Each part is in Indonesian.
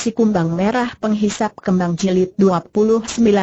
Si Kumbang Merah Penghisap Kembang Jilid 29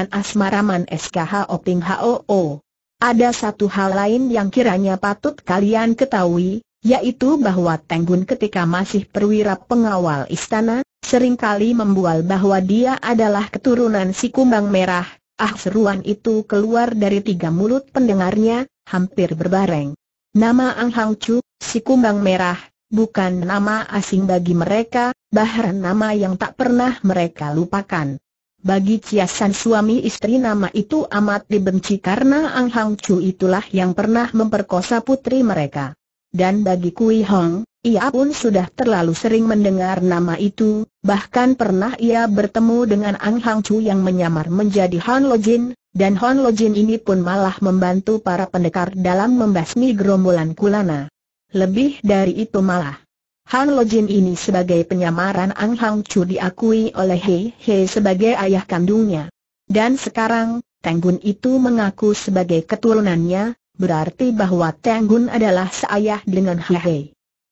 Asmaraman SKH Oping HOO. Ada satu hal lain yang kiranya patut kalian ketahui, yaitu bahwa Tenggun ketika masih perwira pengawal istana, seringkali membual bahwa dia adalah keturunan si Kumbang Merah. Ah seruan itu keluar dari tiga mulut pendengarnya, hampir berbareng. Nama Ang Hang Chu, si Kumbang Merah, bukan nama asing bagi mereka, bahkan nama yang tak pernah mereka lupakan. Bagi Ciasan suami istri nama itu amat dibenci karena Ang Hang Chu itulah yang pernah memperkosa putri mereka. Dan bagi Kui Hong, ia pun sudah terlalu sering mendengar nama itu, bahkan pernah ia bertemu dengan Ang Hang Chu yang menyamar menjadi Han Lo Jin, dan Han Lo Jin ini pun malah membantu para pendekar dalam membasmi gerombolan Kulana lebih dari itu malah. Han Lo ini sebagai penyamaran Ang Hang Chu diakui oleh Hei Hei sebagai ayah kandungnya. Dan sekarang, Tenggun itu mengaku sebagai keturunannya, berarti bahwa Tenggun adalah seayah dengan Hei Hei.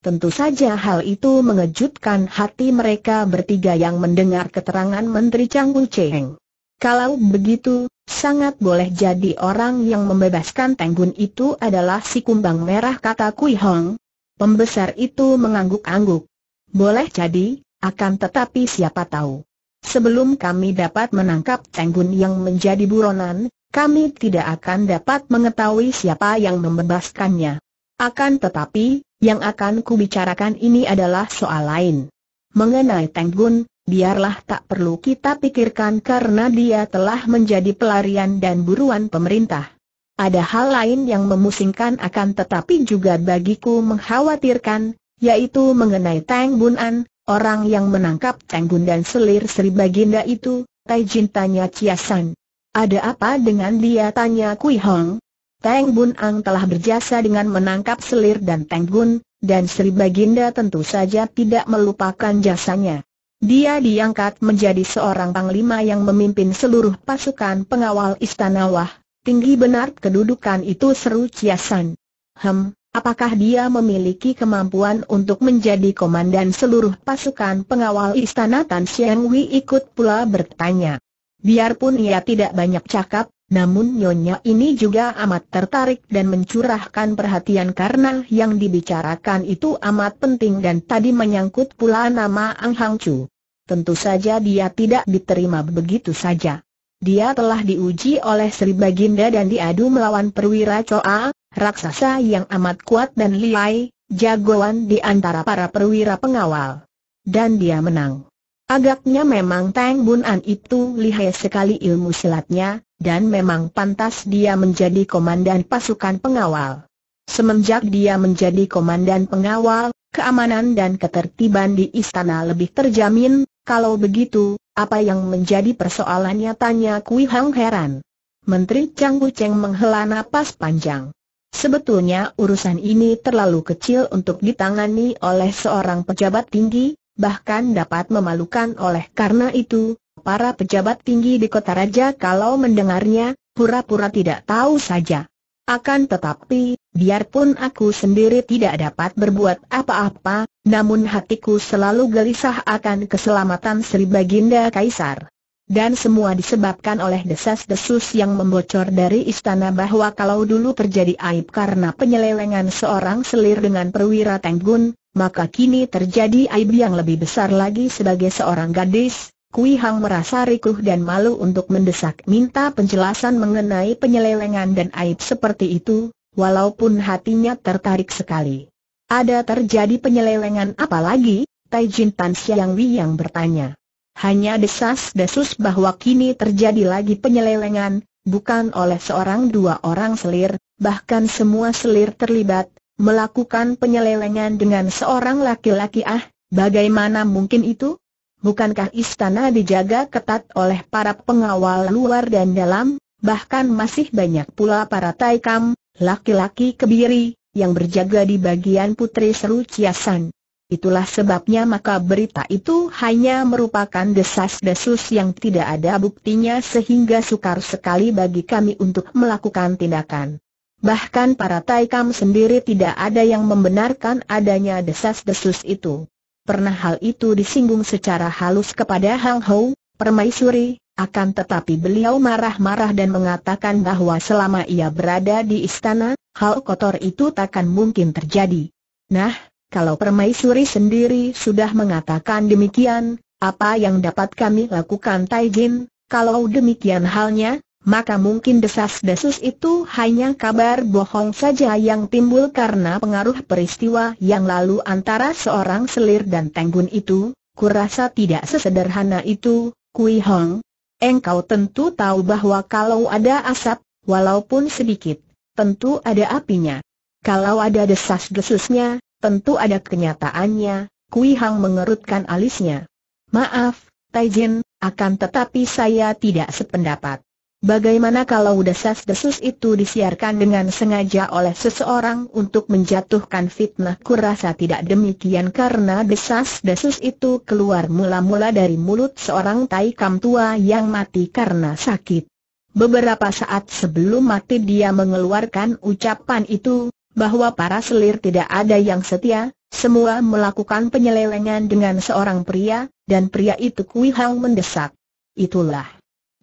Tentu saja hal itu mengejutkan hati mereka bertiga yang mendengar keterangan Menteri Chang Wu Cheng. Kalau begitu, sangat boleh jadi orang yang membebaskan Tenggun itu adalah si kumbang merah kata Kui Hong. Pembesar itu mengangguk-angguk. Boleh jadi, akan tetapi siapa tahu. Sebelum kami dapat menangkap Tenggun yang menjadi buronan, kami tidak akan dapat mengetahui siapa yang membebaskannya. Akan tetapi, yang akan kubicarakan ini adalah soal lain. Mengenai Tenggun, biarlah tak perlu kita pikirkan karena dia telah menjadi pelarian dan buruan pemerintah. Ada hal lain yang memusingkan akan tetapi juga bagiku mengkhawatirkan, yaitu mengenai Tang Bun An, orang yang menangkap Tang Bun dan selir Sri Baginda itu, Tai Jin tanya San. Ada apa dengan dia tanya Kui Hong? Tang Bun Ang telah berjasa dengan menangkap selir dan Tang Bun, dan Sri Baginda tentu saja tidak melupakan jasanya. Dia diangkat menjadi seorang panglima yang memimpin seluruh pasukan pengawal istana Wah. Tinggi benar kedudukan itu seru Ciasan. Hem, apakah dia memiliki kemampuan untuk menjadi komandan seluruh pasukan pengawal istana Tan Xiang Wei ikut pula bertanya. Biarpun ia tidak banyak cakap, namun Nyonya ini juga amat tertarik dan mencurahkan perhatian karena yang dibicarakan itu amat penting dan tadi menyangkut pula nama Ang Hang Chu tentu saja dia tidak diterima begitu saja. Dia telah diuji oleh Sri Baginda dan diadu melawan perwira Coa, raksasa yang amat kuat dan liai, jagoan di antara para perwira pengawal. Dan dia menang. Agaknya memang Tang Bun An itu lihai sekali ilmu silatnya, dan memang pantas dia menjadi komandan pasukan pengawal. Semenjak dia menjadi komandan pengawal, keamanan dan ketertiban di istana lebih terjamin, kalau begitu, apa yang menjadi persoalannya tanya Kui Hang heran. Menteri Chang Wu Cheng menghela napas panjang. Sebetulnya urusan ini terlalu kecil untuk ditangani oleh seorang pejabat tinggi, bahkan dapat memalukan oleh karena itu, para pejabat tinggi di kota raja kalau mendengarnya, pura-pura tidak tahu saja. Akan tetapi, biarpun aku sendiri tidak dapat berbuat apa-apa, namun hatiku selalu gelisah akan keselamatan Sri Baginda Kaisar. Dan semua disebabkan oleh desas-desus yang membocor dari istana bahwa kalau dulu terjadi aib karena penyelewengan seorang selir dengan perwira Tenggun, maka kini terjadi aib yang lebih besar lagi sebagai seorang gadis. Kui Hang merasa rikuh dan malu untuk mendesak minta penjelasan mengenai penyelewengan dan aib seperti itu, walaupun hatinya tertarik sekali. Ada terjadi penyelewengan apa lagi? Taijin Tan Xiang Wei yang bertanya. Hanya desas-desus bahwa kini terjadi lagi penyelewengan, bukan oleh seorang dua orang selir, bahkan semua selir terlibat, melakukan penyelewengan dengan seorang laki-laki ah, bagaimana mungkin itu? Bukankah istana dijaga ketat oleh para pengawal luar dan dalam, bahkan masih banyak pula para taikam, laki-laki kebiri, yang berjaga di bagian putri seru Ciasan. Itulah sebabnya maka berita itu hanya merupakan desas-desus yang tidak ada buktinya sehingga sukar sekali bagi kami untuk melakukan tindakan. Bahkan para Taikam sendiri tidak ada yang membenarkan adanya desas-desus itu. Pernah hal itu disinggung secara halus kepada Hang Hou, permaisuri, akan tetapi beliau marah-marah dan mengatakan bahwa selama ia berada di istana, hal kotor itu takkan mungkin terjadi. Nah, kalau permaisuri sendiri sudah mengatakan demikian, apa yang dapat kami lakukan Taijin? Kalau demikian halnya, maka mungkin desas-desus itu hanya kabar bohong saja yang timbul karena pengaruh peristiwa yang lalu antara seorang selir dan tenggun itu, kurasa tidak sesederhana itu, Kui Hong. Engkau tentu tahu bahwa kalau ada asap, walaupun sedikit, tentu ada apinya. Kalau ada desas-desusnya, tentu ada kenyataannya, Kui Hang mengerutkan alisnya. Maaf, Taijin, akan tetapi saya tidak sependapat. Bagaimana kalau desas-desus itu disiarkan dengan sengaja oleh seseorang untuk menjatuhkan fitnah? Kurasa tidak demikian karena desas-desus itu keluar mula-mula dari mulut seorang tai kam tua yang mati karena sakit. Beberapa saat sebelum mati dia mengeluarkan ucapan itu, bahwa para selir tidak ada yang setia, semua melakukan penyelewengan dengan seorang pria, dan pria itu Kui Hang mendesak. Itulah.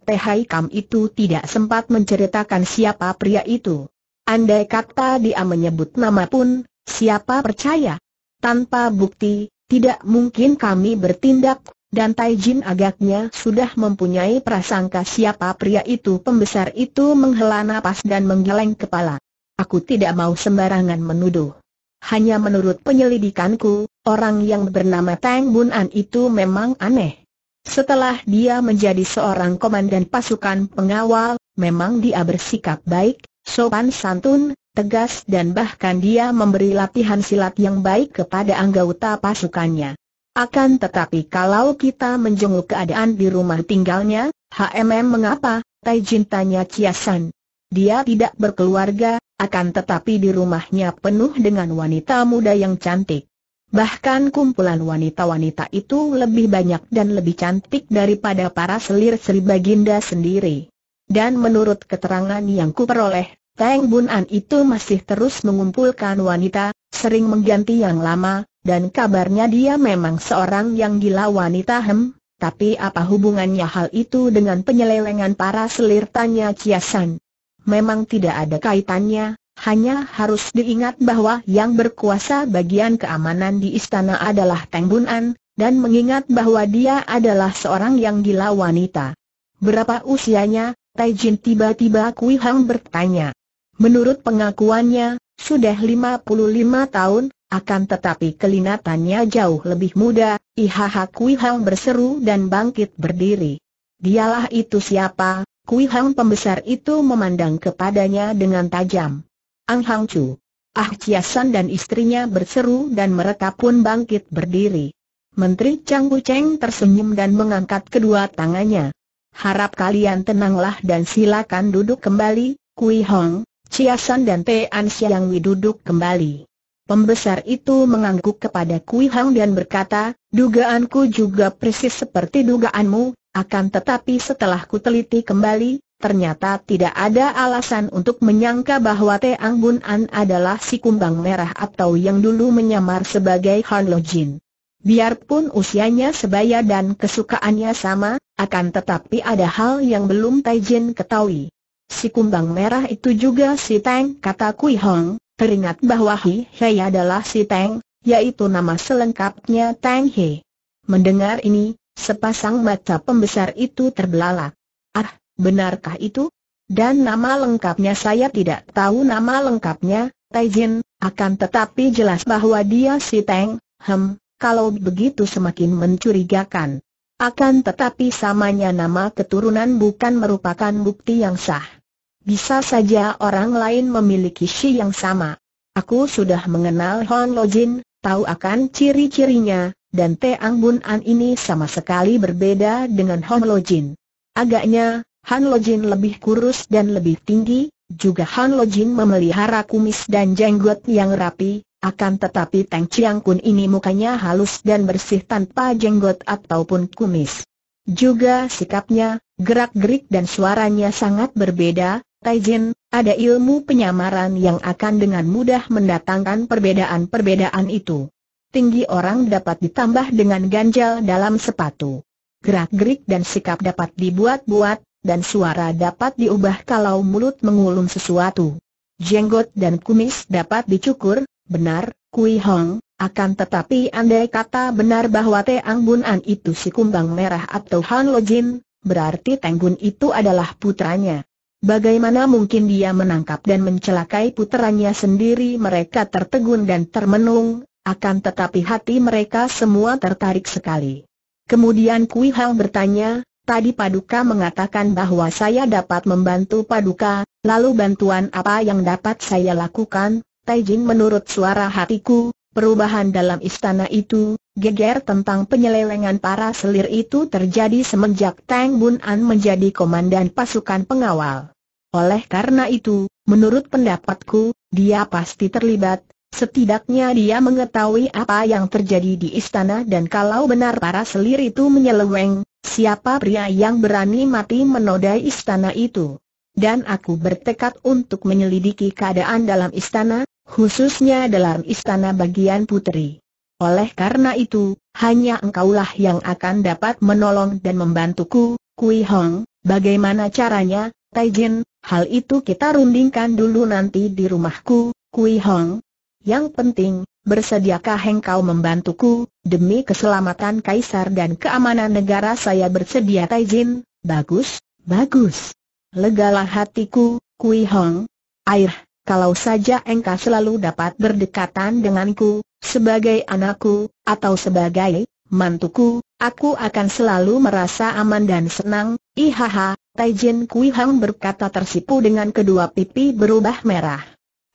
Tehai Kam itu tidak sempat menceritakan siapa pria itu. Andai kata dia menyebut nama pun, siapa percaya? Tanpa bukti, tidak mungkin kami bertindak dan Taijin agaknya sudah mempunyai prasangka siapa pria itu pembesar itu menghela nafas dan menggeleng kepala. Aku tidak mau sembarangan menuduh. Hanya menurut penyelidikanku, orang yang bernama Tang Bun An itu memang aneh. Setelah dia menjadi seorang komandan pasukan pengawal, memang dia bersikap baik, sopan santun, tegas dan bahkan dia memberi latihan silat yang baik kepada anggota pasukannya. Akan tetapi kalau kita menjenguk keadaan di rumah tinggalnya, HMM mengapa? Tai Jin tanya Ciasan. Dia tidak berkeluarga, akan tetapi di rumahnya penuh dengan wanita muda yang cantik. Bahkan kumpulan wanita-wanita itu lebih banyak dan lebih cantik daripada para selir Sri Baginda sendiri. Dan menurut keterangan yang kuperoleh, Teng An itu masih terus mengumpulkan wanita, sering mengganti yang lama, dan kabarnya dia memang seorang yang gila wanita hem, tapi apa hubungannya hal itu dengan penyelewengan para selir tanya Ciasan. Memang tidak ada kaitannya, hanya harus diingat bahwa yang berkuasa bagian keamanan di istana adalah Teng Bun An, dan mengingat bahwa dia adalah seorang yang gila wanita. Berapa usianya? Tai Jin tiba-tiba Kui Hang bertanya. Menurut pengakuannya, sudah 55 tahun, akan tetapi kelinatannya jauh lebih muda, Ihaha Kui Hang berseru dan bangkit berdiri. Dialah itu siapa? Kui Hang pembesar itu memandang kepadanya dengan tajam. Ang Hang Chu. Ah Chiasan dan istrinya berseru dan mereka pun bangkit berdiri. Menteri Chang Wu Cheng tersenyum dan mengangkat kedua tangannya. Harap kalian tenanglah dan silakan duduk kembali, Kui Hong, Chiasan dan Tian Xiang Wei duduk kembali. Pembesar itu mengangguk kepada Kui Hang dan berkata, dugaanku juga persis seperti dugaanmu, akan tetapi setelah kuteliti kembali, ternyata tidak ada alasan untuk menyangka bahwa Teang Bun An adalah si kumbang merah atau yang dulu menyamar sebagai Han Lo Jin. Biarpun usianya sebaya dan kesukaannya sama, akan tetapi ada hal yang belum Tai Jin ketahui. Si kumbang merah itu juga si Tang," kata Kui Hong, teringat bahwa Hi Hei adalah si Tang, yaitu nama selengkapnya Tang He. Mendengar ini, sepasang mata pembesar itu terbelalak. Ah, benarkah itu? Dan nama lengkapnya saya tidak tahu nama lengkapnya, Taijin, akan tetapi jelas bahwa dia si Tang. hem, kalau begitu semakin mencurigakan. Akan tetapi samanya nama keturunan bukan merupakan bukti yang sah. Bisa saja orang lain memiliki Shi yang sama. Aku sudah mengenal Hon Lo tahu akan ciri-cirinya, dan Teang Bun An ini sama sekali berbeda dengan Hon Lo Agaknya, Han Lo lebih kurus dan lebih tinggi, juga Han Lo memelihara kumis dan jenggot yang rapi, akan tetapi Teng Chiang Kun ini mukanya halus dan bersih tanpa jenggot ataupun kumis. Juga sikapnya, gerak-gerik dan suaranya sangat berbeda, Taijin, ada ilmu penyamaran yang akan dengan mudah mendatangkan perbedaan-perbedaan itu. Tinggi orang dapat ditambah dengan ganjal dalam sepatu. Gerak-gerik dan sikap dapat dibuat-buat, dan suara dapat diubah kalau mulut mengulung sesuatu. Jenggot dan kumis dapat dicukur, benar, Kui Hong, akan tetapi andai kata benar bahwa Teang Bun An itu si kumbang merah atau Han Lo Jin, berarti itu adalah putranya. Bagaimana mungkin dia menangkap dan mencelakai puterannya sendiri mereka tertegun dan termenung, akan tetapi hati mereka semua tertarik sekali. Kemudian Kui Hang bertanya, tadi Paduka mengatakan bahwa saya dapat membantu Paduka, lalu bantuan apa yang dapat saya lakukan? Taijin menurut suara hatiku, perubahan dalam istana itu, geger tentang penyelewengan para selir itu terjadi semenjak Tang Bun An menjadi komandan pasukan pengawal. Oleh karena itu, menurut pendapatku, dia pasti terlibat, Setidaknya dia mengetahui apa yang terjadi di istana dan kalau benar para selir itu menyeleweng, siapa pria yang berani mati menodai istana itu. Dan aku bertekad untuk menyelidiki keadaan dalam istana, khususnya dalam istana bagian putri. Oleh karena itu, hanya engkaulah yang akan dapat menolong dan membantuku, Kui Hong, bagaimana caranya, Taijin, Hal itu kita rundingkan dulu nanti di rumahku, Kui Hong. Yang penting, bersediakah engkau membantuku, demi keselamatan Kaisar dan keamanan negara saya bersedia Taizin. bagus, bagus. Legalah hatiku, Kui Hong. Air, kalau saja engkau selalu dapat berdekatan denganku, sebagai anakku, atau sebagai mantuku, aku akan selalu merasa aman dan senang, ihaha, Taijin Kui Hang berkata tersipu dengan kedua pipi berubah merah.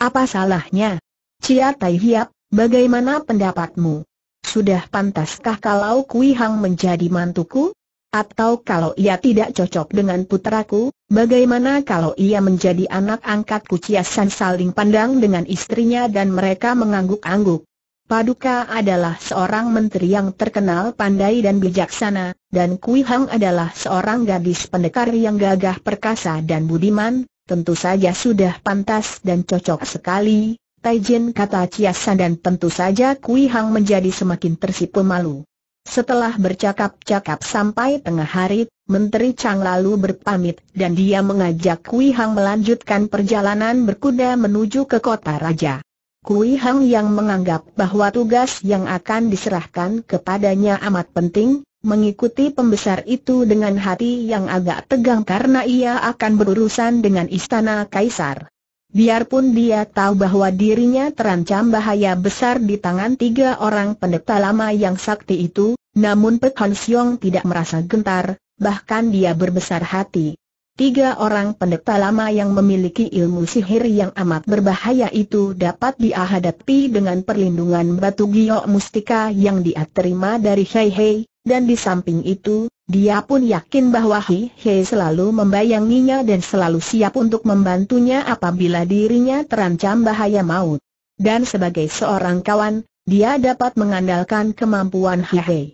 Apa salahnya? Cia Tai Hiap, bagaimana pendapatmu? Sudah pantaskah kalau Kui Hang menjadi mantuku? Atau kalau ia tidak cocok dengan putraku, bagaimana kalau ia menjadi anak angkatku Cia San saling pandang dengan istrinya dan mereka mengangguk-angguk Paduka adalah seorang menteri yang terkenal pandai dan bijaksana, dan Kui Hang adalah seorang gadis pendekar yang gagah perkasa dan budiman, tentu saja sudah pantas dan cocok sekali, Taijin kata ciasa dan tentu saja Kui Hang menjadi semakin tersipu malu. Setelah bercakap-cakap sampai tengah hari, Menteri Chang lalu berpamit dan dia mengajak Kui Hang melanjutkan perjalanan berkuda menuju ke kota raja. Kui Hang yang menganggap bahwa tugas yang akan diserahkan kepadanya amat penting, mengikuti pembesar itu dengan hati yang agak tegang karena ia akan berurusan dengan istana kaisar. Biarpun dia tahu bahwa dirinya terancam bahaya besar di tangan tiga orang pendeta lama yang sakti itu, namun Pek Hon Siong tidak merasa gentar, bahkan dia berbesar hati. Tiga orang pendeta lama yang memiliki ilmu sihir yang amat berbahaya itu dapat diahadapi dengan perlindungan batu giok mustika yang dia terima dari Hei Hei, dan di samping itu, dia pun yakin bahwa Hei Hei selalu membayanginya dan selalu siap untuk membantunya apabila dirinya terancam bahaya maut. Dan sebagai seorang kawan, dia dapat mengandalkan kemampuan Hei Hei.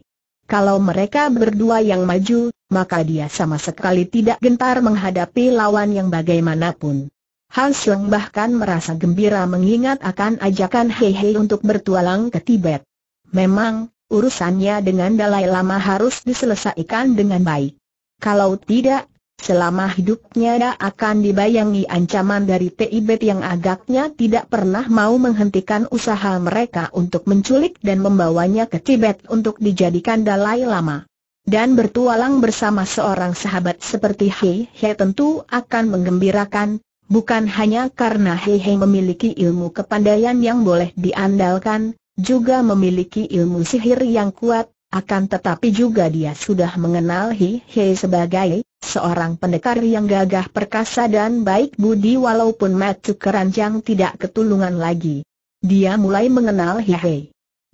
Kalau mereka berdua yang maju, maka dia sama sekali tidak gentar menghadapi lawan yang bagaimanapun. Hans Leng bahkan merasa gembira mengingat akan ajakan Hei untuk bertualang ke Tibet. Memang, urusannya dengan Dalai Lama harus diselesaikan dengan baik. Kalau tidak, selama hidupnya dia akan dibayangi ancaman dari Tibet yang agaknya tidak pernah mau menghentikan usaha mereka untuk menculik dan membawanya ke Tibet untuk dijadikan Dalai Lama dan bertualang bersama seorang sahabat seperti Hei Hei tentu akan menggembirakan, bukan hanya karena Hei Hei memiliki ilmu kepandaian yang boleh diandalkan, juga memiliki ilmu sihir yang kuat, akan tetapi juga dia sudah mengenal Hei Hei sebagai seorang pendekar yang gagah perkasa dan baik budi walaupun Macu Keranjang tidak ketulungan lagi. Dia mulai mengenal Hei Hei.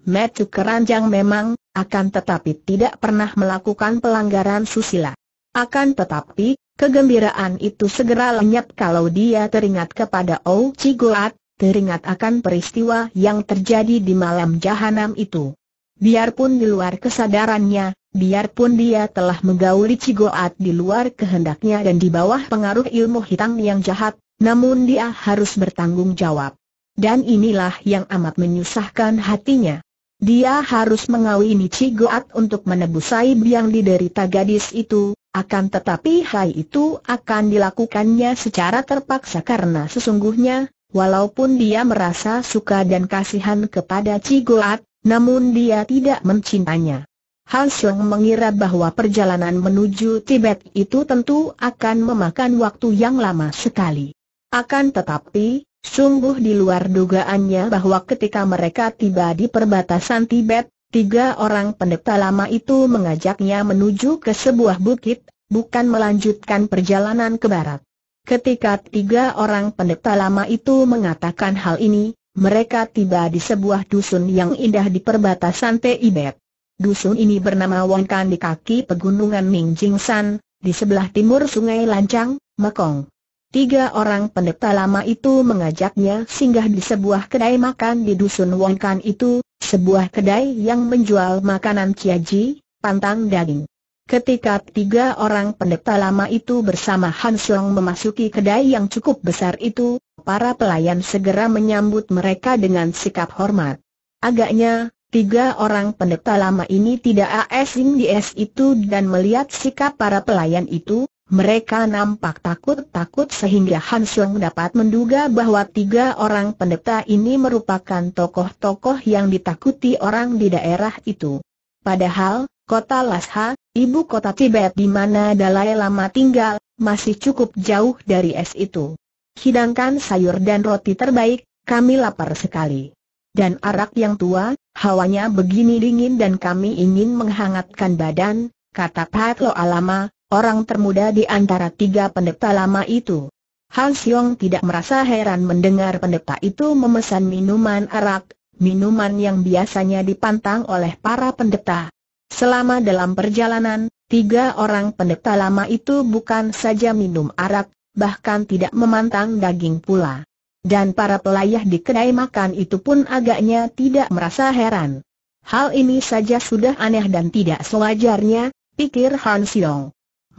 Metu Keranjang memang, akan tetapi tidak pernah melakukan pelanggaran susila. Akan tetapi, kegembiraan itu segera lenyap kalau dia teringat kepada Oh Cigoat, teringat akan peristiwa yang terjadi di malam jahanam itu. Biarpun di luar kesadarannya, biarpun dia telah menggauli Cigoat di luar kehendaknya dan di bawah pengaruh ilmu hitam yang jahat, namun dia harus bertanggung jawab. Dan inilah yang amat menyusahkan hatinya. Dia harus mengawini Cigoat untuk menebus saib yang diderita gadis itu, akan tetapi hal itu akan dilakukannya secara terpaksa karena sesungguhnya, walaupun dia merasa suka dan kasihan kepada Cigoat, namun dia tidak mencintanya. Han Xiong mengira bahwa perjalanan menuju Tibet itu tentu akan memakan waktu yang lama sekali. Akan tetapi, Sungguh di luar dugaannya bahwa ketika mereka tiba di perbatasan Tibet, tiga orang pendeta lama itu mengajaknya menuju ke sebuah bukit, bukan melanjutkan perjalanan ke barat. Ketika tiga orang pendeta lama itu mengatakan hal ini, mereka tiba di sebuah dusun yang indah di perbatasan Tibet. Dusun ini bernama Wongkan di kaki pegunungan Mingjingsan, di sebelah timur sungai Lancang, Mekong. Tiga orang pendeta lama itu mengajaknya singgah di sebuah kedai makan di Dusun Wongkan itu, sebuah kedai yang menjual makanan ciaji, pantang daging. Ketika tiga orang pendeta lama itu bersama Han memasuki kedai yang cukup besar itu, para pelayan segera menyambut mereka dengan sikap hormat. Agaknya, tiga orang pendeta lama ini tidak asing di es itu dan melihat sikap para pelayan itu, mereka nampak takut-takut sehingga Hansleng dapat menduga bahwa tiga orang pendeta ini merupakan tokoh-tokoh yang ditakuti orang di daerah itu. Padahal, kota Lhasa, ibu kota Tibet di mana Dalai Lama tinggal, masih cukup jauh dari es itu. Hidangkan sayur dan roti terbaik, kami lapar sekali. Dan arak yang tua, hawanya begini dingin dan kami ingin menghangatkan badan, kata Pat Lo Alama, orang termuda di antara tiga pendeta lama itu. Han Siong tidak merasa heran mendengar pendeta itu memesan minuman arak, minuman yang biasanya dipantang oleh para pendeta. Selama dalam perjalanan, tiga orang pendeta lama itu bukan saja minum arak, bahkan tidak memantang daging pula. Dan para pelayah di kedai makan itu pun agaknya tidak merasa heran. Hal ini saja sudah aneh dan tidak sewajarnya, pikir Han Siong.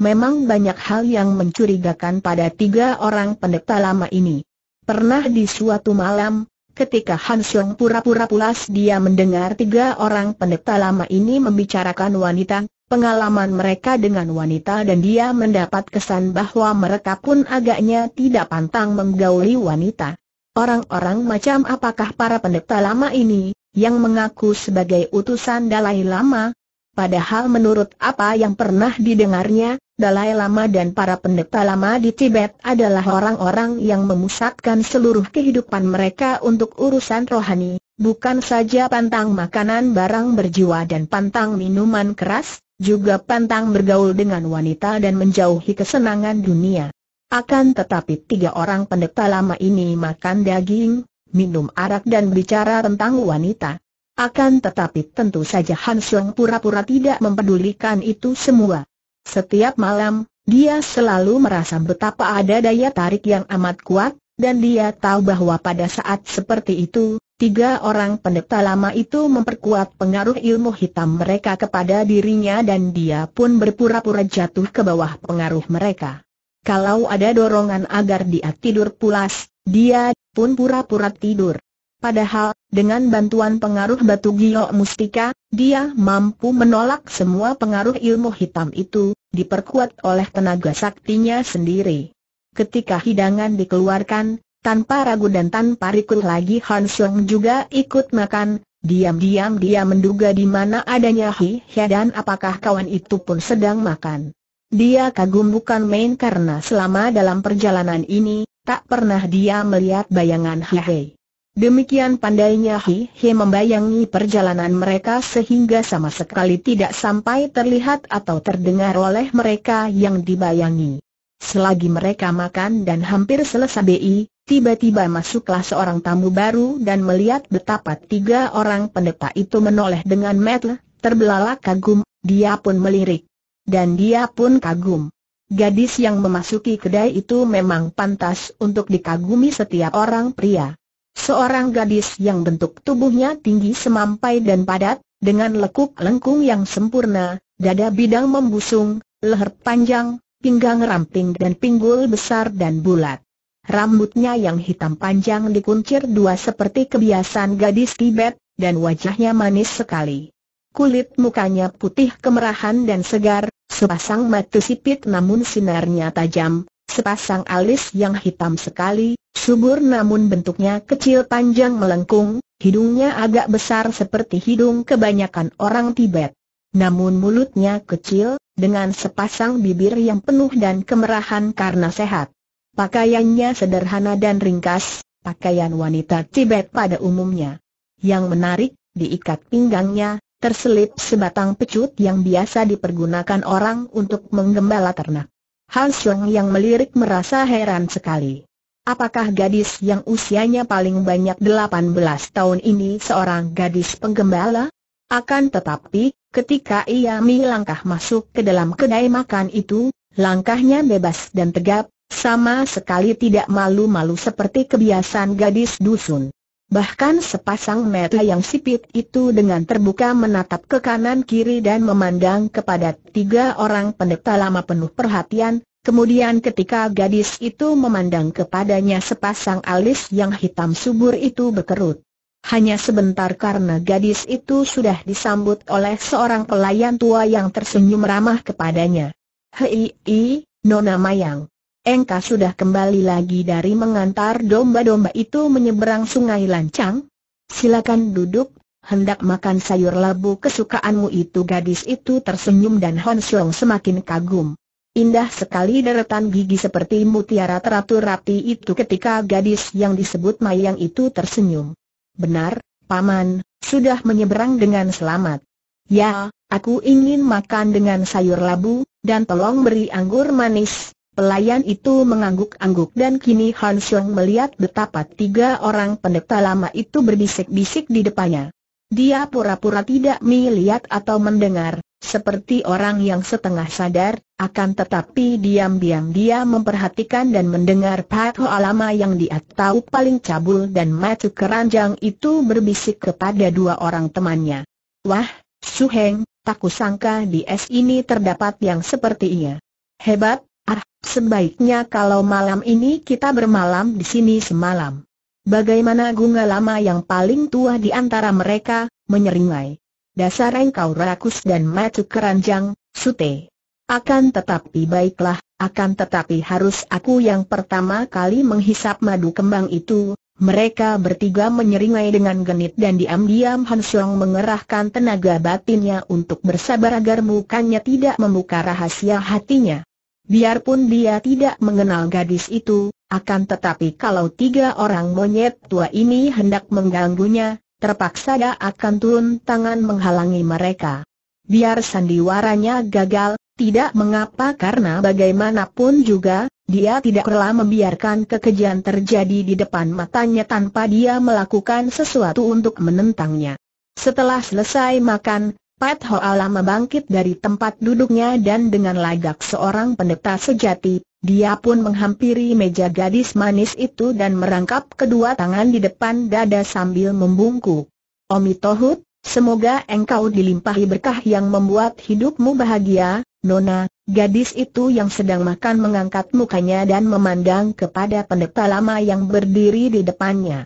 Memang banyak hal yang mencurigakan pada tiga orang pendeta lama ini. Pernah di suatu malam, ketika Han pura-pura pulas dia mendengar tiga orang pendeta lama ini membicarakan wanita, pengalaman mereka dengan wanita dan dia mendapat kesan bahwa mereka pun agaknya tidak pantang menggauli wanita. Orang-orang macam apakah para pendeta lama ini, yang mengaku sebagai utusan Dalai Lama, Padahal menurut apa yang pernah didengarnya, Dalai Lama dan para pendeta lama di Tibet adalah orang-orang yang memusatkan seluruh kehidupan mereka untuk urusan rohani, bukan saja pantang makanan barang berjiwa dan pantang minuman keras, juga pantang bergaul dengan wanita dan menjauhi kesenangan dunia. Akan tetapi tiga orang pendeta lama ini makan daging, minum arak dan bicara tentang wanita. Akan tetapi tentu saja Han pura-pura tidak mempedulikan itu semua. Setiap malam, dia selalu merasa betapa ada daya tarik yang amat kuat, dan dia tahu bahwa pada saat seperti itu, tiga orang pendeta lama itu memperkuat pengaruh ilmu hitam mereka kepada dirinya dan dia pun berpura-pura jatuh ke bawah pengaruh mereka. Kalau ada dorongan agar dia tidur pulas, dia pun pura-pura tidur. Padahal, dengan bantuan pengaruh batu giok mustika, dia mampu menolak semua pengaruh ilmu hitam itu, diperkuat oleh tenaga saktinya sendiri. Ketika hidangan dikeluarkan, tanpa ragu dan tanpa rikul lagi Han Sung juga ikut makan, diam-diam dia menduga di mana adanya Hi Hia dan apakah kawan itu pun sedang makan. Dia kagum bukan main karena selama dalam perjalanan ini, tak pernah dia melihat bayangan Hi Hei. Demikian pandainya Hi He membayangi perjalanan mereka sehingga sama sekali tidak sampai terlihat atau terdengar oleh mereka yang dibayangi. Selagi mereka makan dan hampir selesai BI, tiba-tiba masuklah seorang tamu baru dan melihat betapa tiga orang pendeta itu menoleh dengan metel, terbelalak kagum, dia pun melirik. Dan dia pun kagum. Gadis yang memasuki kedai itu memang pantas untuk dikagumi setiap orang pria. Seorang gadis yang bentuk tubuhnya tinggi semampai dan padat, dengan lekuk lengkung yang sempurna, dada bidang membusung, leher panjang, pinggang ramping dan pinggul besar dan bulat. Rambutnya yang hitam panjang dikuncir dua seperti kebiasaan gadis Tibet, dan wajahnya manis sekali. Kulit mukanya putih kemerahan dan segar, sepasang mata sipit namun sinarnya tajam, sepasang alis yang hitam sekali, subur namun bentuknya kecil panjang melengkung, hidungnya agak besar seperti hidung kebanyakan orang Tibet. Namun mulutnya kecil, dengan sepasang bibir yang penuh dan kemerahan karena sehat. Pakaiannya sederhana dan ringkas, pakaian wanita Tibet pada umumnya. Yang menarik, diikat pinggangnya, terselip sebatang pecut yang biasa dipergunakan orang untuk menggembala ternak. Hal yang melirik merasa heran sekali. Apakah gadis yang usianya paling banyak 18 tahun ini seorang gadis penggembala? Akan tetapi, ketika ia melangkah masuk ke dalam kedai makan itu, langkahnya bebas dan tegap, sama sekali tidak malu-malu seperti kebiasaan gadis dusun. Bahkan sepasang mata yang sipit itu dengan terbuka menatap ke kanan kiri dan memandang kepada tiga orang pendeta lama penuh perhatian, Kemudian ketika gadis itu memandang kepadanya sepasang alis yang hitam subur itu berkerut. Hanya sebentar karena gadis itu sudah disambut oleh seorang pelayan tua yang tersenyum ramah kepadanya. Hei, hei, Nona Mayang. Engka sudah kembali lagi dari mengantar domba-domba itu menyeberang sungai lancang? Silakan duduk, hendak makan sayur labu kesukaanmu itu Gadis itu tersenyum dan Hon Siong semakin kagum Indah sekali deretan gigi seperti mutiara teratur rapi itu ketika gadis yang disebut Mayang itu tersenyum. Benar, Paman, sudah menyeberang dengan selamat. Ya, aku ingin makan dengan sayur labu, dan tolong beri anggur manis. Pelayan itu mengangguk-angguk dan kini Han melihat betapa tiga orang pendeta lama itu berbisik-bisik di depannya. Dia pura-pura tidak melihat atau mendengar, seperti orang yang setengah sadar, akan tetapi diam-diam dia memperhatikan dan mendengar Pak Ho Alama yang dia tahu paling cabul dan maju keranjang itu berbisik kepada dua orang temannya. Wah, Heng, tak kusangka di es ini terdapat yang seperti ia. Hebat, ah, sebaiknya kalau malam ini kita bermalam di sini semalam. Bagaimana Gunga Lama yang paling tua di antara mereka, menyeringai. Dasar engkau rakus dan macu keranjang, sute. Akan tetapi baiklah, akan tetapi harus aku yang pertama kali menghisap madu kembang itu. Mereka bertiga menyeringai dengan genit dan diam-diam Han mengerahkan tenaga batinnya untuk bersabar agar mukanya tidak membuka rahasia hatinya. Biarpun dia tidak mengenal gadis itu, akan tetapi kalau tiga orang monyet tua ini hendak mengganggunya, terpaksa dia akan turun tangan menghalangi mereka. Biar sandiwaranya gagal, tidak mengapa karena bagaimanapun juga, dia tidak rela membiarkan kekejian terjadi di depan matanya tanpa dia melakukan sesuatu untuk menentangnya. Setelah selesai makan, Pat Hoa lama bangkit dari tempat duduknya dan dengan lagak seorang pendeta sejati, dia pun menghampiri meja gadis manis itu dan merangkap kedua tangan di depan dada sambil membungkuk. Omi Tohut, semoga engkau dilimpahi berkah yang membuat hidupmu bahagia, Nona, gadis itu yang sedang makan mengangkat mukanya dan memandang kepada pendeta lama yang berdiri di depannya.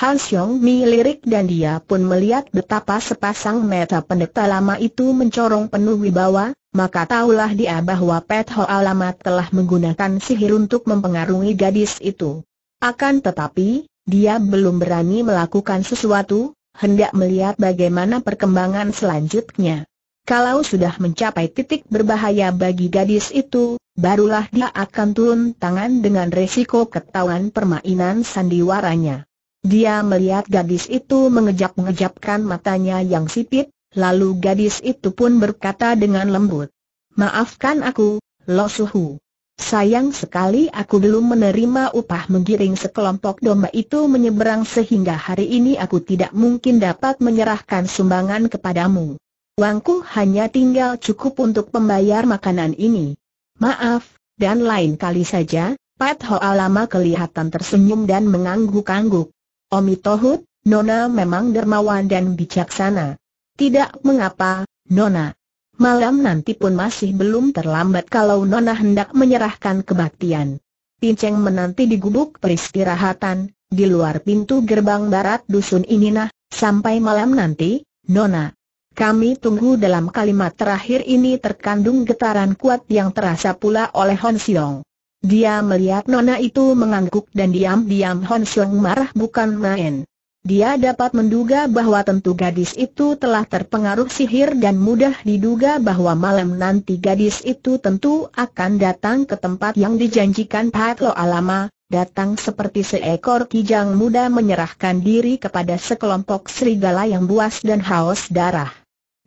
Han Xiong Mi lirik dan dia pun melihat betapa sepasang mata pendeta lama itu mencorong penuh wibawa, maka tahulah dia bahwa Pet Ho Alamat telah menggunakan sihir untuk mempengaruhi gadis itu. Akan tetapi, dia belum berani melakukan sesuatu, hendak melihat bagaimana perkembangan selanjutnya. Kalau sudah mencapai titik berbahaya bagi gadis itu, barulah dia akan turun tangan dengan resiko ketahuan permainan sandiwaranya. Dia melihat gadis itu mengejap-ngejapkan matanya yang sipit, lalu gadis itu pun berkata dengan lembut. Maafkan aku, Lo Suhu. Sayang sekali aku belum menerima upah menggiring sekelompok domba itu menyeberang sehingga hari ini aku tidak mungkin dapat menyerahkan sumbangan kepadamu. Uangku hanya tinggal cukup untuk pembayar makanan ini. Maaf, dan lain kali saja, Pat Hoa lama kelihatan tersenyum dan mengangguk-angguk. Omi Tohut, Nona memang dermawan dan bijaksana. Tidak mengapa, Nona. Malam nanti pun masih belum terlambat kalau Nona hendak menyerahkan kebaktian. Pinceng menanti di gubuk peristirahatan, di luar pintu gerbang barat dusun ini nah, sampai malam nanti, Nona. Kami tunggu dalam kalimat terakhir ini terkandung getaran kuat yang terasa pula oleh Hon Siong. Dia melihat nona itu mengangguk dan diam-diam Hon Xiong marah bukan main. Dia dapat menduga bahwa tentu gadis itu telah terpengaruh sihir dan mudah diduga bahwa malam nanti gadis itu tentu akan datang ke tempat yang dijanjikan Pak Lo Alama, datang seperti seekor kijang muda menyerahkan diri kepada sekelompok serigala yang buas dan haus darah.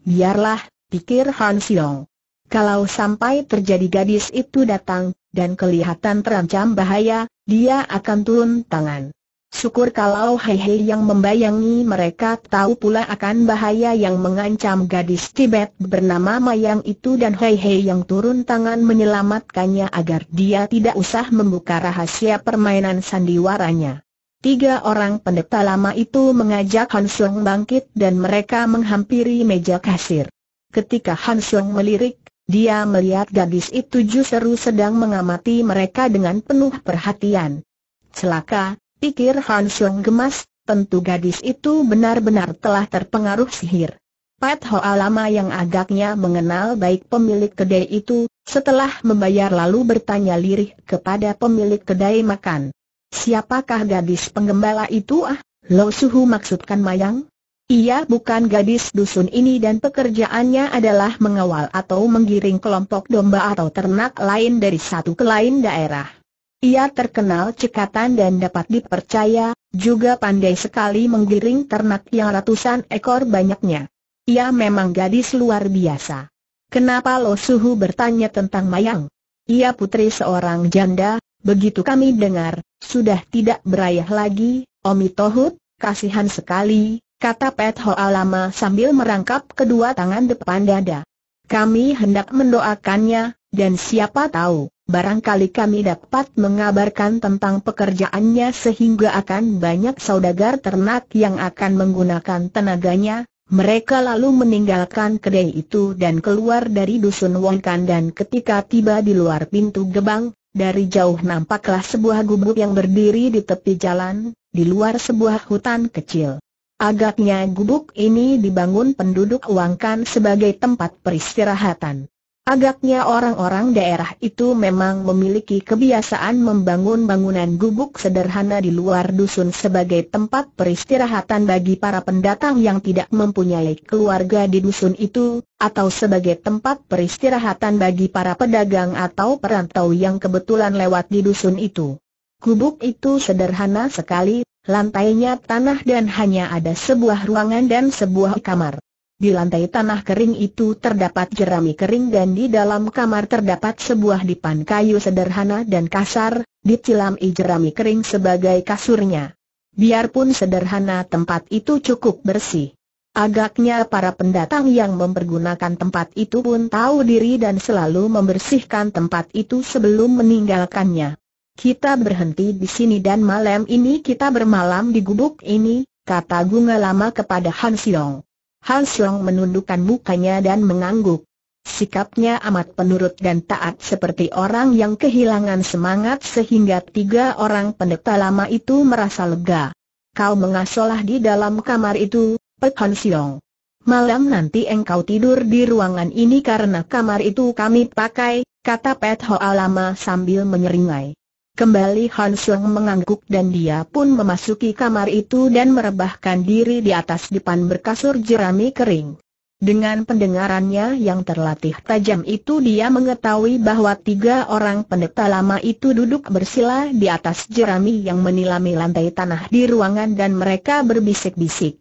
Biarlah, pikir Han Xiong. Kalau sampai terjadi gadis itu datang, dan kelihatan terancam bahaya, dia akan turun tangan. Syukur kalau Hei Hei yang membayangi mereka tahu pula akan bahaya yang mengancam gadis Tibet bernama Mayang itu dan Hei Hei yang turun tangan menyelamatkannya agar dia tidak usah membuka rahasia permainan sandiwaranya. Tiga orang pendeta lama itu mengajak Han bangkit dan mereka menghampiri meja kasir. Ketika Han melirik, dia melihat gadis itu justru sedang mengamati mereka dengan penuh perhatian. Celaka, pikir Han Xiong gemas, tentu gadis itu benar-benar telah terpengaruh sihir. Pat Hoa lama yang agaknya mengenal baik pemilik kedai itu, setelah membayar lalu bertanya lirih kepada pemilik kedai makan. Siapakah gadis penggembala itu ah? Lo Suhu maksudkan Mayang? Ia bukan gadis dusun ini dan pekerjaannya adalah mengawal atau menggiring kelompok domba atau ternak lain dari satu ke lain daerah. Ia terkenal cekatan dan dapat dipercaya, juga pandai sekali menggiring ternak yang ratusan ekor banyaknya. Ia memang gadis luar biasa. Kenapa Lo Suhu bertanya tentang Mayang? Ia putri seorang janda, begitu kami dengar, sudah tidak berayah lagi, Omi Tohut, kasihan sekali, kata Pet ho alama sambil merangkap kedua tangan depan dada. Kami hendak mendoakannya, dan siapa tahu, barangkali kami dapat mengabarkan tentang pekerjaannya sehingga akan banyak saudagar ternak yang akan menggunakan tenaganya. Mereka lalu meninggalkan kedai itu dan keluar dari dusun Wonkan dan ketika tiba di luar pintu gebang, dari jauh nampaklah sebuah gubuk yang berdiri di tepi jalan, di luar sebuah hutan kecil. Agaknya gubuk ini dibangun penduduk uangkan sebagai tempat peristirahatan. Agaknya orang-orang daerah itu memang memiliki kebiasaan membangun bangunan gubuk sederhana di luar dusun sebagai tempat peristirahatan bagi para pendatang yang tidak mempunyai keluarga di dusun itu, atau sebagai tempat peristirahatan bagi para pedagang atau perantau yang kebetulan lewat di dusun itu. Gubuk itu sederhana sekali, Lantainya tanah dan hanya ada sebuah ruangan dan sebuah kamar. Di lantai tanah kering itu terdapat jerami kering dan di dalam kamar terdapat sebuah dipan kayu sederhana dan kasar, dicilami jerami kering sebagai kasurnya. Biarpun sederhana tempat itu cukup bersih. Agaknya para pendatang yang mempergunakan tempat itu pun tahu diri dan selalu membersihkan tempat itu sebelum meninggalkannya. Kita berhenti di sini dan malam ini kita bermalam di gubuk ini, kata Gunga Lama kepada Han Siong. Han Siong menundukkan mukanya dan mengangguk. Sikapnya amat penurut dan taat seperti orang yang kehilangan semangat sehingga tiga orang pendeta lama itu merasa lega. Kau mengasolah di dalam kamar itu, Pek Han Siong. Malam nanti engkau tidur di ruangan ini karena kamar itu kami pakai, kata Pet Hoa Lama sambil menyeringai. Kembali Han Seng mengangguk dan dia pun memasuki kamar itu dan merebahkan diri di atas dipan berkasur jerami kering. Dengan pendengarannya yang terlatih tajam itu dia mengetahui bahwa tiga orang pendeta lama itu duduk bersila di atas jerami yang menilami lantai tanah di ruangan dan mereka berbisik-bisik.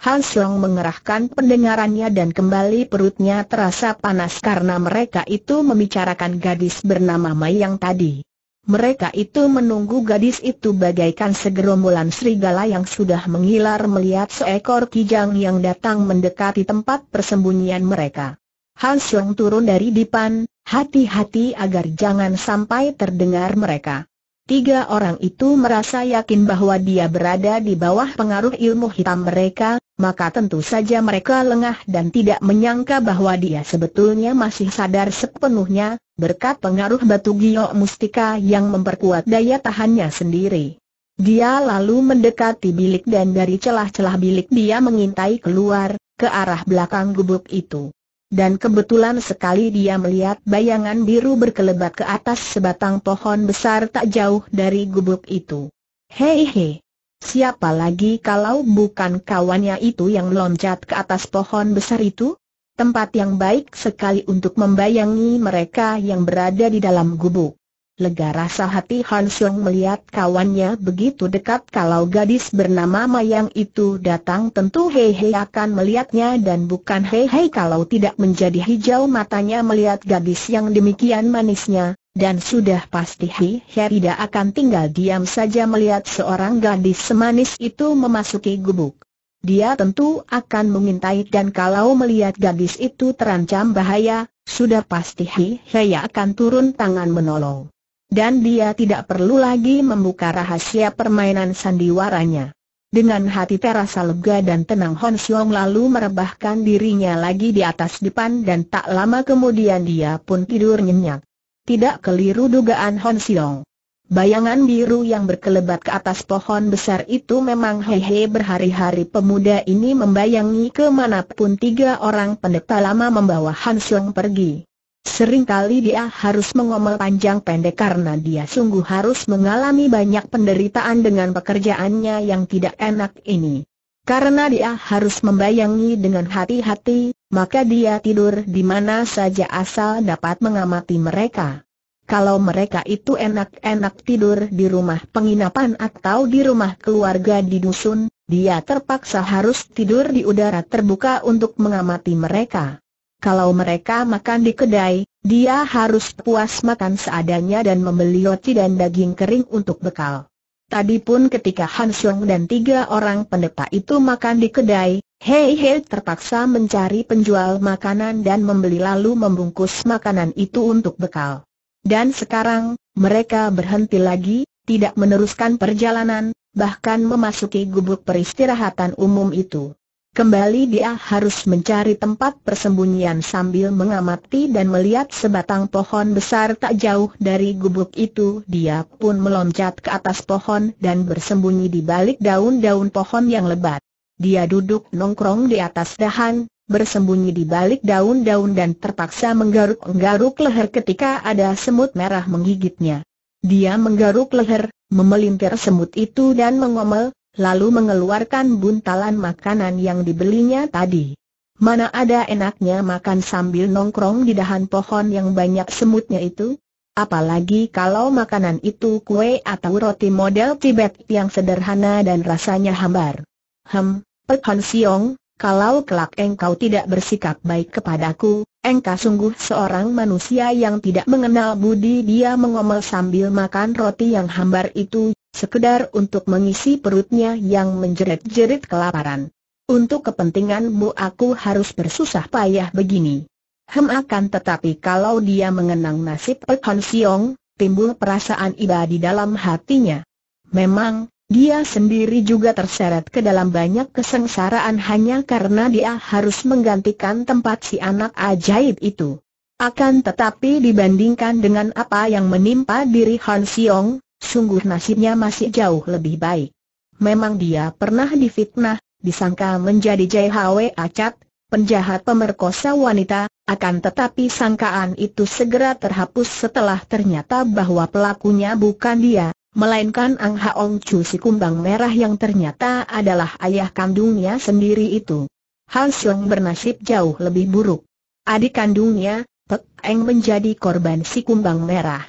Han mengerahkan pendengarannya dan kembali perutnya terasa panas karena mereka itu membicarakan gadis bernama Mai yang tadi. Mereka itu menunggu gadis itu bagaikan segerombolan serigala yang sudah mengilar melihat seekor kijang yang datang mendekati tempat persembunyian mereka. Han Xiong turun dari dipan, hati-hati agar jangan sampai terdengar mereka. Tiga orang itu merasa yakin bahwa dia berada di bawah pengaruh ilmu hitam mereka, maka tentu saja mereka lengah dan tidak menyangka bahwa dia sebetulnya masih sadar sepenuhnya, berkat pengaruh batu giok mustika yang memperkuat daya tahannya sendiri. Dia lalu mendekati bilik dan dari celah-celah bilik dia mengintai keluar, ke arah belakang gubuk itu. Dan kebetulan sekali dia melihat bayangan biru berkelebat ke atas sebatang pohon besar tak jauh dari gubuk itu. Hei hei, Siapa lagi kalau bukan kawannya itu yang loncat ke atas pohon besar itu? Tempat yang baik sekali untuk membayangi mereka yang berada di dalam gubuk. Lega rasa hati Han melihat kawannya begitu dekat kalau gadis bernama Mayang itu datang tentu Hei Hei akan melihatnya dan bukan Hei Hei kalau tidak menjadi hijau matanya melihat gadis yang demikian manisnya, dan sudah pasti Hi Herida akan tinggal diam saja melihat seorang gadis semanis itu memasuki gubuk. Dia tentu akan mengintai dan kalau melihat gadis itu terancam bahaya, sudah pasti Hi akan turun tangan menolong. Dan dia tidak perlu lagi membuka rahasia permainan sandiwaranya. Dengan hati terasa lega dan tenang Hon Siong lalu merebahkan dirinya lagi di atas depan dan tak lama kemudian dia pun tidur nyenyak. Tidak keliru dugaan Hon Siong. Bayangan biru yang berkelebat ke atas pohon besar itu memang hehe berhari-hari pemuda ini membayangi kemanapun tiga orang pendeta lama membawa Han Siong pergi. Seringkali dia harus mengomel panjang pendek karena dia sungguh harus mengalami banyak penderitaan dengan pekerjaannya yang tidak enak ini. Karena dia harus membayangi dengan hati-hati, maka dia tidur di mana saja asal dapat mengamati mereka. Kalau mereka itu enak-enak tidur di rumah penginapan atau di rumah keluarga di dusun, dia terpaksa harus tidur di udara terbuka untuk mengamati mereka. Kalau mereka makan di kedai, dia harus puas makan seadanya dan membeli roti dan daging kering untuk bekal. Tadi pun ketika Han Xiong dan tiga orang pendeta itu makan di kedai, Hei Hei terpaksa mencari penjual makanan dan membeli lalu membungkus makanan itu untuk bekal. Dan sekarang, mereka berhenti lagi, tidak meneruskan perjalanan, bahkan memasuki gubuk peristirahatan umum itu. Kembali dia harus mencari tempat persembunyian sambil mengamati dan melihat sebatang pohon besar tak jauh dari gubuk itu. Dia pun meloncat ke atas pohon dan bersembunyi di balik daun-daun pohon yang lebat. Dia duduk nongkrong di atas dahan, bersembunyi di balik daun-daun dan terpaksa menggaruk-garuk leher ketika ada semut merah menggigitnya. Dia menggaruk leher, memelintir semut itu dan mengomel, lalu mengeluarkan buntalan makanan yang dibelinya tadi. Mana ada enaknya makan sambil nongkrong di dahan pohon yang banyak semutnya itu? Apalagi kalau makanan itu kue atau roti model Tibet yang sederhana dan rasanya hambar. Hem, Pek Hon Siong, kalau kelak engkau tidak bersikap baik kepadaku, engkau sungguh seorang manusia yang tidak mengenal budi dia mengomel sambil makan roti yang hambar itu sekedar untuk mengisi perutnya yang menjerit-jerit kelaparan. Untuk kepentinganmu aku harus bersusah payah begini. Hem akan tetapi kalau dia mengenang nasib Pek Han Siong, timbul perasaan iba di dalam hatinya. Memang, dia sendiri juga terseret ke dalam banyak kesengsaraan hanya karena dia harus menggantikan tempat si anak ajaib itu. Akan tetapi dibandingkan dengan apa yang menimpa diri Han Siong, Sungguh nasibnya masih jauh lebih baik. Memang dia pernah difitnah, disangka menjadi JHW Acat, penjahat pemerkosa wanita, akan tetapi sangkaan itu segera terhapus setelah ternyata bahwa pelakunya bukan dia, melainkan Ang Haong Chu si kumbang merah yang ternyata adalah ayah kandungnya sendiri itu. Hal Xiong bernasib jauh lebih buruk. Adik kandungnya, Pek Eng menjadi korban si kumbang merah.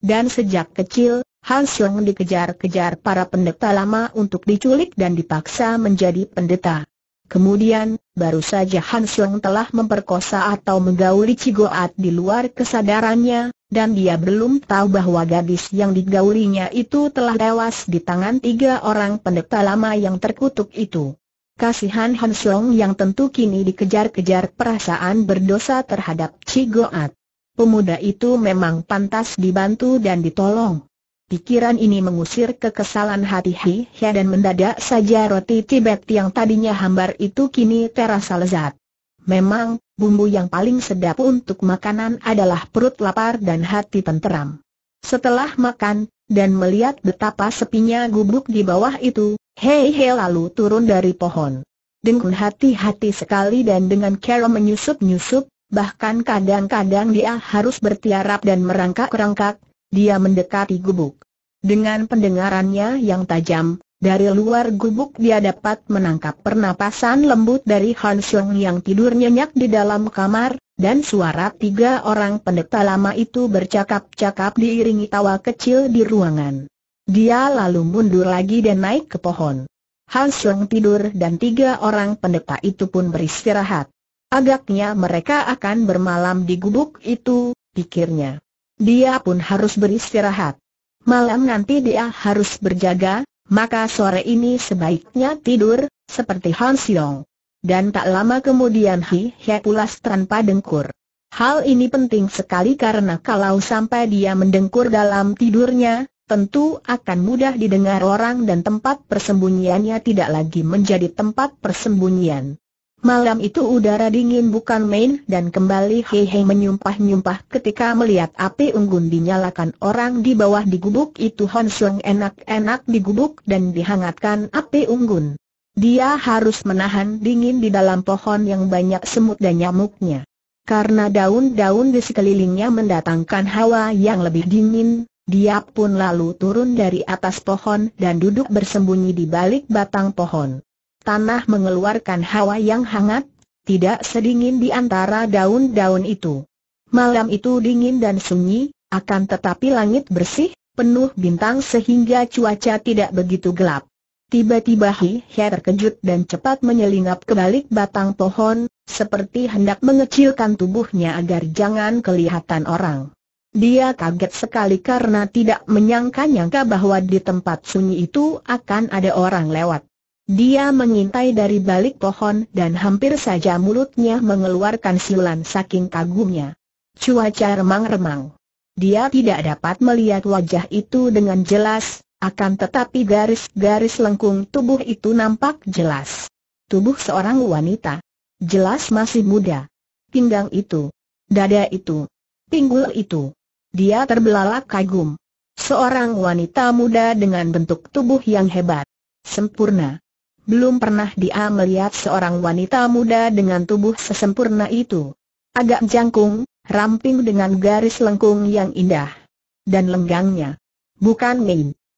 Dan sejak kecil, Hanseng dikejar-kejar para pendeta lama untuk diculik dan dipaksa menjadi pendeta. Kemudian, baru saja Hanseng telah memperkosa atau menggauli Cigoat di luar kesadarannya, dan dia belum tahu bahwa gadis yang digaulinya itu telah tewas di tangan tiga orang pendeta lama yang terkutuk itu. Kasihan Hansong yang tentu kini dikejar-kejar perasaan berdosa terhadap Cigoat. Pemuda itu memang pantas dibantu dan ditolong. Pikiran ini mengusir kekesalan hati Hi Hia dan mendadak saja roti Tibet yang tadinya hambar itu kini terasa lezat. Memang, bumbu yang paling sedap untuk makanan adalah perut lapar dan hati tenteram. Setelah makan, dan melihat betapa sepinya gubuk di bawah itu, Hei Hei lalu turun dari pohon. Dengan hati-hati sekali dan dengan kera menyusup-nyusup, bahkan kadang-kadang dia harus bertiarap dan merangkak-rangkak, dia mendekati gubuk. Dengan pendengarannya yang tajam, dari luar gubuk dia dapat menangkap pernapasan lembut dari Han Xiong yang tidur nyenyak di dalam kamar, dan suara tiga orang pendeta lama itu bercakap-cakap diiringi tawa kecil di ruangan. Dia lalu mundur lagi dan naik ke pohon. Han Xiong tidur dan tiga orang pendeta itu pun beristirahat. Agaknya mereka akan bermalam di gubuk itu, pikirnya. Dia pun harus beristirahat. Malam nanti dia harus berjaga, maka sore ini sebaiknya tidur, seperti Han Siong. Dan tak lama kemudian Hi Hye pulas tanpa dengkur. Hal ini penting sekali karena kalau sampai dia mendengkur dalam tidurnya, tentu akan mudah didengar orang dan tempat persembunyiannya tidak lagi menjadi tempat persembunyian. Malam itu udara dingin bukan main dan kembali hehe menyumpah-nyumpah ketika melihat api unggun dinyalakan orang di bawah di gubuk itu Hon Sung enak-enak digubuk dan dihangatkan api unggun. Dia harus menahan dingin di dalam pohon yang banyak semut dan nyamuknya. Karena daun-daun di sekelilingnya mendatangkan hawa yang lebih dingin, dia pun lalu turun dari atas pohon dan duduk bersembunyi di balik batang pohon tanah mengeluarkan hawa yang hangat, tidak sedingin di antara daun-daun itu. Malam itu dingin dan sunyi, akan tetapi langit bersih, penuh bintang sehingga cuaca tidak begitu gelap. Tiba-tiba Hi Hye terkejut dan cepat menyelinap ke balik batang pohon, seperti hendak mengecilkan tubuhnya agar jangan kelihatan orang. Dia kaget sekali karena tidak menyangka-nyangka bahwa di tempat sunyi itu akan ada orang lewat. Dia mengintai dari balik pohon dan hampir saja mulutnya mengeluarkan siulan saking kagumnya. Cuaca remang-remang. Dia tidak dapat melihat wajah itu dengan jelas, akan tetapi garis-garis lengkung tubuh itu nampak jelas. Tubuh seorang wanita. Jelas masih muda. Pinggang itu. Dada itu. Pinggul itu. Dia terbelalak kagum. Seorang wanita muda dengan bentuk tubuh yang hebat. Sempurna belum pernah dia melihat seorang wanita muda dengan tubuh sesempurna itu. Agak jangkung, ramping dengan garis lengkung yang indah. Dan lenggangnya. Bukan main.